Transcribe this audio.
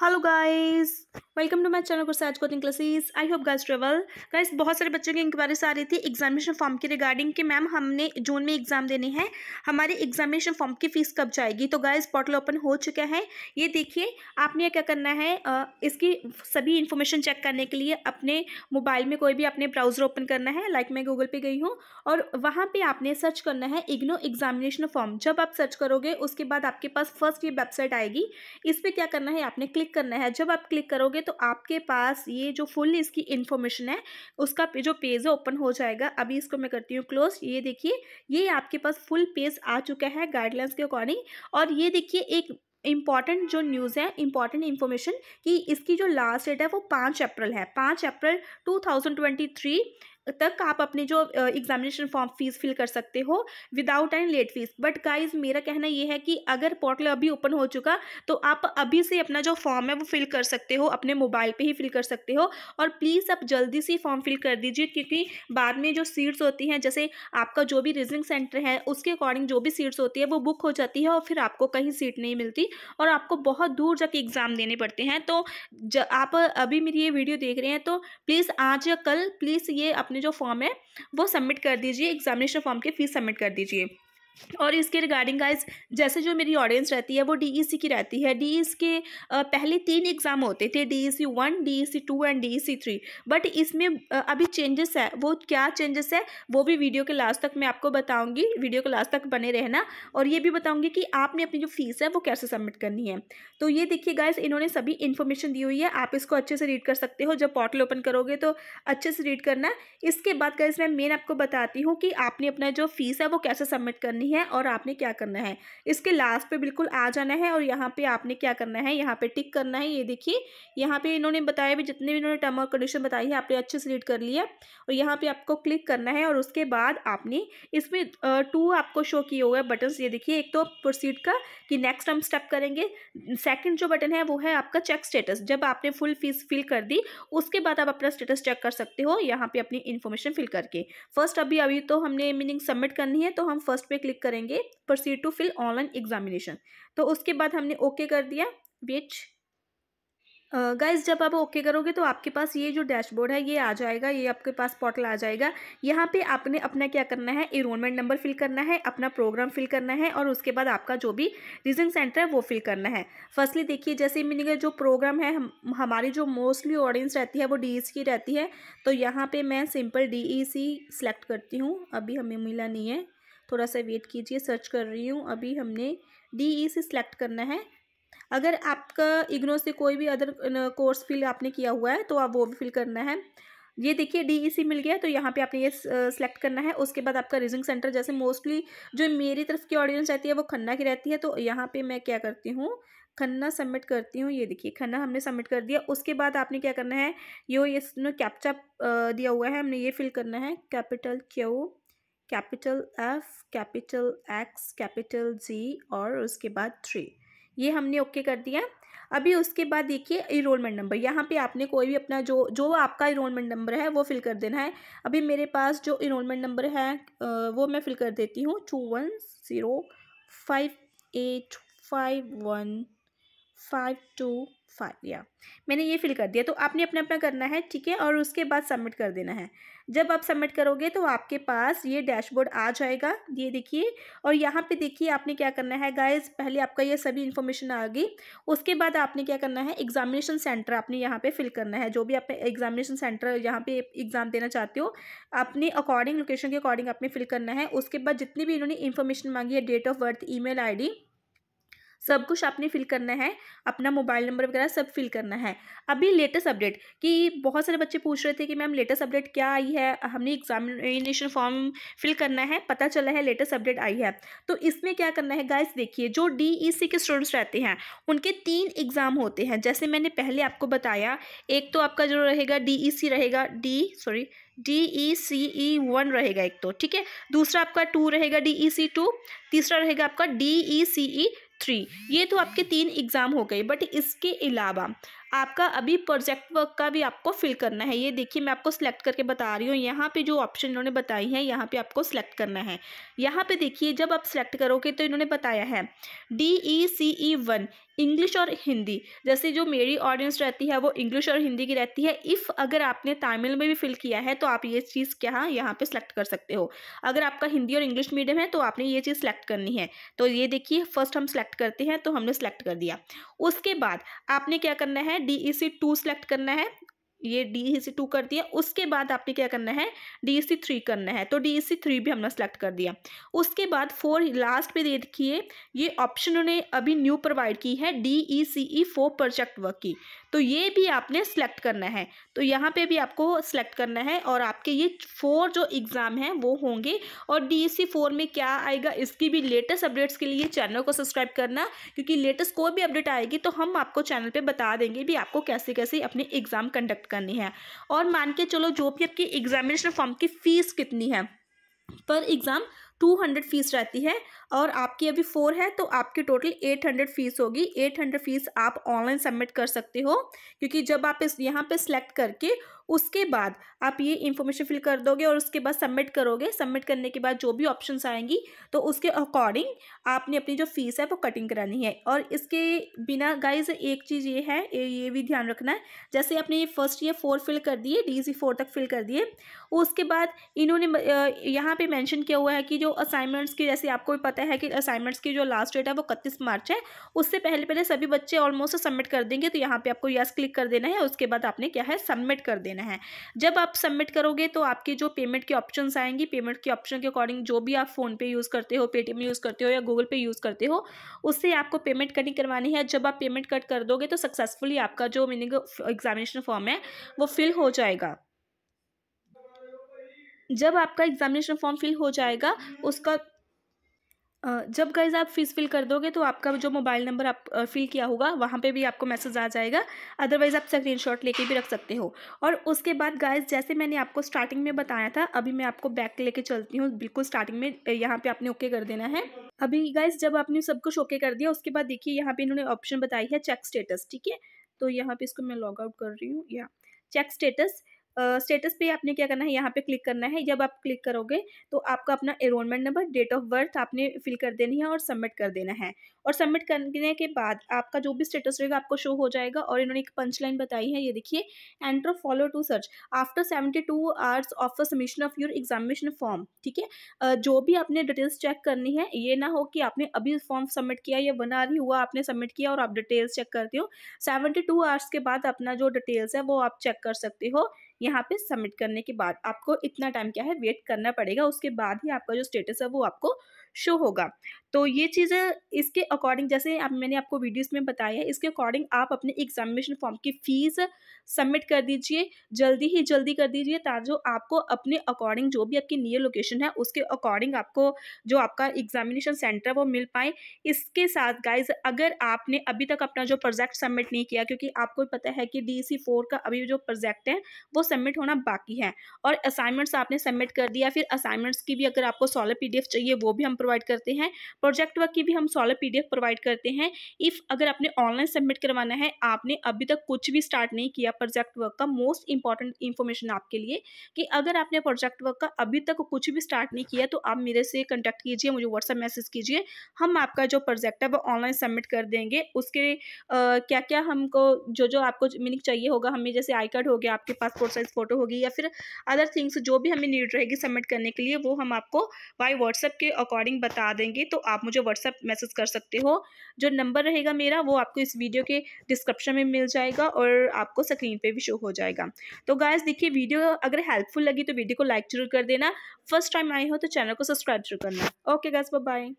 hello guys welcome to my channel search coaching classes I hope guys travel guys बहुत सारे बच्चों की inquiries आ रही थी एग्जामिनेशन फॉर्म के रिगार्डिंग कि मैम हमने जून में एग्जाम देने हैं हमारे एग्जामिनेशन फॉर्म की फीस कब जाएगी तो गाइस पोर्टल ओपन हो चुका है ये देखिए आपने क्या करना है इसकी सभी इन्फॉर्मेशन चेक करने के लिए अपने मोबाइल में कोई भी अपने ब्राउजर ओपन करना है लाइक मैं गूगल पर गई हूँ और वहाँ पर आपने सर्च करना है इग्नो एग्जामिनेशन फॉर्म जब आप सर्च करोगे उसके बाद आपके पास फर्स्ट ये वेबसाइट आएगी इस पर क्या करना है आपने क्लिक करना है जब आप क्लिक करोगे तो तो आपके पास ये जो फुल इसकी इन्फॉर्मेशन है उसका जो पेज है ओपन हो जाएगा अभी इसको मैं करती हूँ क्लोज ये देखिए ये आपके पास फुल पेज आ चुका है गाइडलाइंस के अकॉर्डिंग और ये देखिए एक इम्पॉर्टेंट जो न्यूज़ है इम्पॉर्टेंट इन्फॉर्मेशन कि इसकी जो लास्ट डेट है वो पाँच अप्रैल है पाँच अप्रैल टू थाउजेंड ट्वेंटी थ्री तक आप अपने जो एग्जामिनेशन फॉर्म फीस फिल कर सकते हो without and late fees but guys मेरा कहना यह है कि अगर पोर्टल अभी ओपन हो चुका तो आप अभी से अपना जो फॉर्म है वो फिल कर सकते हो अपने मोबाइल पे ही फिल कर सकते हो और प्लीज़ आप जल्दी से फॉर्म फिल कर दीजिए क्योंकि बाद में जो सीट्स होती हैं जैसे आपका जो भी रीजनिंग सेंटर है उसके अकॉर्डिंग जो भी सीट्स होती है वो बुक हो जाती है और फिर आपको कहीं सीट नहीं मिलती और आपको बहुत दूर जाके एग्ज़ाम देने पड़ते हैं तो आप अभी मेरी ये वीडियो देख रहे हैं तो प्लीज़ आज या कल प्लीज़ ये अपने जो फॉर्म है वो सबमिट कर दीजिए एग्जामिनेशन फॉर्म की फ़ीस सबमिट कर दीजिए और इसके रिगार्डिंग गाइज जैसे जो मेरी ऑडियंस रहती है वो डीईसी e की रहती है डीईसी e के पहले तीन एग्ज़ाम होते थे DEC one C two and DEC three but इसमें अभी चेंजेस है वो क्या चेंजेस है वो भी वीडियो के लास्ट तक मैं आपको बताऊंगी वीडियो के लास्ट तक बने रहना और ये भी बताऊंगी कि आपने अपनी जो फीस है वो कैसे सबमिट करनी है तो ये देखिए गाइज इन्होंने सभी इन्फॉर्मेशन दी हुई है आप इसको अच्छे से रीड कर सकते हो जब पोर्टल ओपन करोगे तो अच्छे से रीड करना इसके बाद गाइज मैं मेन आपको बताती हूँ कि आपने अपना जो फीस है वो कैसे सबमिट करनी करनी है और आपने क्या करना है इसके लास्ट पे बिल्कुल आ जाना है और यहाँ पे आपने क्या करना है यहाँ पे टिक करना है ये देखिए यहाँ पे इन्होंने बताया भी जितने भी इन्होंने टर्म और कंडीशन बताई है आपने अच्छे से रीड कर लिया और यहाँ पे आपको क्लिक करना है और उसके बाद आपने इसमें टू आपको शो किए हुए बटन ये देखिए एक तो प्रोसीड का कि नेक्स्ट हम स्टेप करेंगे सेकेंड जो बटन है वो है आपका चेक स्टेटस जब आपने फुल फीस फिल कर दी उसके बाद आप अपना स्टेटस चेक कर सकते हो यहाँ पे अपनी इन्फॉर्मेशन फिल करके फर्स्ट अभी अभी तो हमने मीनिंग सबमिट करनी है तो हम फर्स्ट पे क्लिक क्लिक करेंगे proceed to fill online examination तो उसके बाद हमने ओके okay कर दिया वेट गाइज uh, जब आप ओके okay करोगे तो आपके पास ये जो डैशबोर्ड है ये आ जाएगा ये आपके पास पोर्टल आ जाएगा यहाँ पे आपने अपना क्या करना है इनरोलमेंट नंबर फिल करना है अपना प्रोग्राम फिल करना है और उसके बाद आपका जो भी रीजन सेंटर है वो फिल करना है फर्स्टली देखिए जैसे मैंने जो प्रोग्राम है हम हमारी जो मोस्टली ऑडियंस रहती है वो डी e की रहती है तो यहाँ पर मैं सिंपल डी सेलेक्ट करती हूँ अभी हमें मिला नहीं है थोड़ा सा वेट कीजिए सर्च कर रही हूँ अभी हमने डी ई e से सिलेक्ट करना है अगर आपका इग्नो से कोई भी अदर कोर्स फिल आपने किया हुआ है तो आप वो भी फिल करना है ये देखिए डी ई सी मिल गया तो यहाँ पे आपने ये सिलेक्ट करना है उसके बाद आपका रीजनिंग सेंटर जैसे मोस्टली जो मेरी तरफ की ऑडियंस रहती है वो खन्ना की रहती है तो यहाँ पे मैं क्या करती हूँ खन्ना सबमिट करती हूँ ये देखिए खन्ना हमने सबमिट कर दिया उसके बाद आपने क्या करना है यो ये कैप्चा दिया हुआ है हमने ये फिल करना है capital Q capital F capital X capital G और उसके बाद थ्री ये हमने ओके कर दिया अभी उसके बाद देखिए इरोलमेंट नंबर यहाँ पे आपने कोई भी अपना जो जो आपका इरोलमेंट नंबर है वो फिल कर देना है अभी मेरे पास जो इरोलमेंट नंबर है वो मैं फिल कर देती हूँ two one zero five eight five one five two five या मैंने ये फिल कर दिया तो आपने अपना अपना करना है ठीक है और उसके बाद सबमिट कर देना है जब आप सबमिट करोगे तो आपके पास ये डैशबोर्ड आ जाएगा ये देखिए और यहाँ पे देखिए आपने क्या करना है गाइस पहले आपका ये सभी इन्फॉर्मेशन आ गई उसके बाद आपने क्या करना है एग्जामिनेशन सेंटर आपने यहाँ पे फिल करना है जो भी आप एग्जामिनेशन सेंटर यहाँ पे एग्ज़ाम देना चाहते हो अपने अकॉर्डिंग लोकेशन के अकॉर्डिंग आपने फिल करना है उसके बाद जितनी भी इन्होंने इन्फॉर्मेशन मांगी है date of birth email सब कुछ आपने फिल करना है अपना मोबाइल नंबर वगैरह सब फिल करना है अभी लेटेस्ट अपडेट कि बहुत सारे बच्चे पूछ रहे थे कि मैम लेटेस्ट अपडेट क्या आई है हमने एग्जामिनेशन फॉर्म फिल करना है पता चला है लेटेस्ट अपडेट आई है तो इसमें क्या करना है गाइस देखिए जो डी e के स्टूडेंट्स रहते हैं उनके तीन एग्ज़ाम होते हैं जैसे मैंने पहले आपको बताया एक तो आपका जो रहेगा डी e रहेगा D sorry D E C E one रहेगा एक तो ठीक है दूसरा आपका टू रहेगा डी ई सी टू तीसरा रहेगा आपका डी ई सी ई थ्री ये तो आपके तीन एग्ज़ाम हो गए बट इसके अलावा आपका अभी प्रोजेक्ट वर्क का भी आपको फिल करना है ये देखिए मैं आपको सिलेक्ट करके बता रही हूँ यहाँ पे जो ऑप्शन इन्होंने बताई है यहाँ पे आपको सिलेक्ट करना है यहाँ पे देखिए जब आप सिलेक्ट करोगे तो इन्होंने बताया है D E C E one English और हिंदी जैसे जो मेरी ऑडियंस रहती है वो इंग्लिश और हिंदी की रहती है इफ़ अगर आपने तमिल में भी फिल किया है तो आप ये चीज़ क्या यहाँ पे सिलेक्ट कर सकते हो अगर आपका हिंदी और इंग्लिश मीडियम है तो आपने ये चीज़ सेलेक्ट करनी है तो ये देखिए फर्स्ट हम सेलेक्ट करते हैं तो हमने सेलेक्ट कर दिया उसके बाद आपने क्या करना है D E C two select करना है ये डी ई सी टू कर दिया उसके बाद आपने क्या करना है डी ई सी थ्री करना है तो डी ई सी थ्री भी हमने सेलेक्ट कर दिया उसके बाद फोर लास्ट पे देखिए ये ऑप्शन उन्होंने अभी न्यू प्रोवाइड की है D E C E four project work की तो ये भी आपने सेलेक्ट करना है तो यहाँ पे भी आपको सेलेक्ट करना है और आपके ये फोर जो एग्ज़ाम हैं वो होंगे और डी एस फोर में क्या आएगा इसकी भी लेटेस्ट अपडेट्स के लिए चैनल को सब्सक्राइब करना क्योंकि लेटेस्ट कोई भी अपडेट आएगी तो हम आपको चैनल पर बता देंगे भी आपको कैसे कैसे अपनी एग्ज़ाम कंडक्ट करनी है और मान के चलो जो भी आपकी एग्जामिनेशन फॉर्म की फ़ीस कितनी है पर एग्ज़ाम टू हंड्रेड फीस रहती है और आपकी अभी फोर है तो आपकी टोटल एट हंड्रेड फीस होगी एट हंड्रेड फीस आप ऑनलाइन सबमिट कर सकते हो क्योंकि जब आप इस यहाँ पे सिलेक्ट करके उसके बाद आप ये इन्फॉर्मेशन फिल कर दोगे और उसके बाद सबमिट करोगे सबमिट करने के बाद जो भी ऑप्शन आएंगी तो उसके अकॉर्डिंग आपने अपनी जो फीस है वो कटिंग करानी है और इसके बिना गाइज एक चीज़ ये है ये भी ध्यान रखना है जैसे आपने ये फर्स्ट ईयर फोर फिल कर दिए डी सी फोर तक फिल कर दिए उसके बाद इन्होंने यहाँ पे मैंशन किया हुआ है कि जो असाइनमेंट्स की जैसे आपको भी पता है कि असाइनमेंट्स की जो लास्ट डेट है वो इकतीस मार्च है उससे पहले पहले सभी बच्चे ऑलमोस्ट सबमिट कर देंगे तो यहाँ पे आपको यस क्लिक कर देना है उसके बाद आपने क्या है सबमिट कर देना है जब आप सबमिट करोगे तो आपके जो पेमेंट के ऑप्शन आएंगी पेमेंट के ऑप्शन के अकॉर्डिंग जो भी आप फ़ोनपे यूज़ करते हो पेटीएम यूज़ करते हो या गूगल पे यूज़ करते हो उससे आपको पेमेंट कटिंग करवानी है जब आप पेमेंट कट कर दोगे तो सक्सेसफुली आपका जो मीनिंग एग्जामिनेशन फॉर्म है वो फिल हो जाएगा जब आपका एग्जामिनेशन फॉर्म फिल हो जाएगा उसका जब गाइज आप फीस फिल कर दोगे तो आपका जो मोबाइल नंबर आप फिल किया होगा वहाँ पे भी आपको मैसेज आ जाएगा अदरवाइज़ आप स्क्रीन शॉट लेके भी रख सकते हो और उसके बाद गाइज जैसे मैंने आपको स्टार्टिंग में बताया था अभी मैं आपको बैक लेके चलती हूँ बिल्कुल स्टार्टिंग में यहाँ पे आपने ओके कर देना है अभी गाइज जब आपने सब कुछ ओके कर दिया उसके बाद देखिए यहाँ पे इन्होंने ऑप्शन बताई है चेक स्टेटस ठीक है तो यहाँ पे इसको मैं लॉग आउट कर रही हूँ या चेक स्टेटस स्टेटस पे आपने क्या करना है यहाँ पे क्लिक करना है जब आप क्लिक करोगे तो आपका अपना enrolment number date of birth आपने फिल कर देनी है और सबमिट कर देना है और सबमिट करने के बाद आपका जो भी स्टेटस रहेगा आपको शो हो जाएगा और इन्होंने एक पंच लाइन बताई है ये देखिए enter follow to search after seventy two hours of the submission of your examination form ठीक है जो भी आपने डिटेल्स चेक करनी है ये ना हो कि आपने अभी फॉर्म सबमिट किया या वन आवर ही हुआ आपने सबमिट किया और आप डिटेल्स चेक करते हो सेवेंटी टू आवर्स के बाद अपना जो डिटेल्स है वो आप चेक कर सकते हो यहाँ पे सबमिट करने के बाद आपको इतना टाइम क्या है वेट करना पड़ेगा उसके बाद ही आपका जो स्टेटस है वो आपको शो होगा तो ये चीज़ें इसके अकॉर्डिंग जैसे आप मैंने आपको वीडियोस में बताया इसके अकॉर्डिंग आप अपने एग्जामिनेशन फॉर्म की फ़ीस सबमिट कर दीजिए जल्दी ही जल्दी कर दीजिए ताकि जो आपको अपने अकॉर्डिंग जो भी आपकी नियर लोकेशन है उसके अकॉर्डिंग आपको जो आपका एग्जामिनेशन सेंटर वो मिल पाए इसके साथ गाइज अगर आपने अभी तक अपना जो प्रोजेक्ट सबमिट नहीं किया क्योंकि आपको पता है कि डी सी e फोर का अभी जो प्रोजेक्ट है वो सबमिट होना बाकी है और असाइनमेंट्स आपने सबमिट कर दिया फिर असाइनमेंट्स की भी अगर आपको सॉलर पी चाहिए वो भी हम प्रोवाइड करते हैं प्रोजेक्ट वर्क की भी हम सॉलर पीडीएफ प्रोवाइड करते हैं इफ़ अगर आपने ऑनलाइन सबमिट करवाना है आपने अभी तक कुछ भी स्टार्ट नहीं किया प्रोजेक्ट वर्क का मोस्ट इंपॉर्टेंट इन्फॉर्मेशन आपके लिए कि अगर आपने प्रोजेक्ट वर्क का अभी तक कुछ भी स्टार्ट नहीं किया तो आप मेरे से कंटेक्ट कीजिए मुझे व्हाट्सअप मैसेज कीजिए हम आपका जो प्रोजेक्ट है वो ऑनलाइन सबमिट कर देंगे उसके क्या क्या हमको जो जो आपको मीनिंग चाहिए होगा हमें जैसे आई कार्ड हो गया आपके पासपोर्ट साइज़ फ़ोटो होगी या फिर अदर थिंग्स जो भी हमें नीड रहेगी सबमिट करने के लिए वो हम आपको बाई व्हाट्सएप के अकॉर्डिंग अकॉर्डिंग बता देंगे तो आप मुझे व्हाट्सएप मैसेज कर सकते हो जो नंबर रहेगा मेरा वो आपको इस वीडियो के डिस्क्रिप्शन में मिल जाएगा और आपको स्क्रीन पर भी शो हो जाएगा तो गायस देखिए वीडियो अगर हेल्पफुल लगी तो वीडियो को लाइक जरूर कर देना फर्स्ट टाइम आए हो तो चैनल को सब्सक्राइब जरूर करना ओके गायज बाय